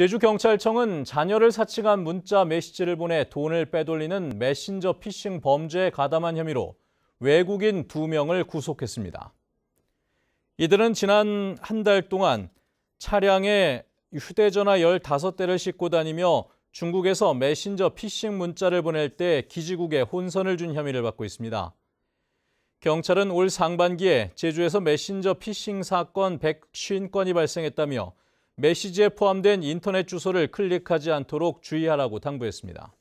제주경찰청은 자녀를 사칭한 문자 메시지를 보내 돈을 빼돌리는 메신저 피싱 범죄에 가담한 혐의로 외국인 2명을 구속했습니다. 이들은 지난 한 달 동안 차량에 휴대전화 15대를 싣고 다니며 중국에서 메신저 피싱 문자를 보낼 때 기지국에 혼선을 준 혐의를 받고 있습니다. 경찰은 올 상반기에 제주에서 메신저 피싱 사건 150건이 발생했다며 메시지에 포함된 인터넷 주소를 클릭하지 않도록 주의하라고 당부했습니다.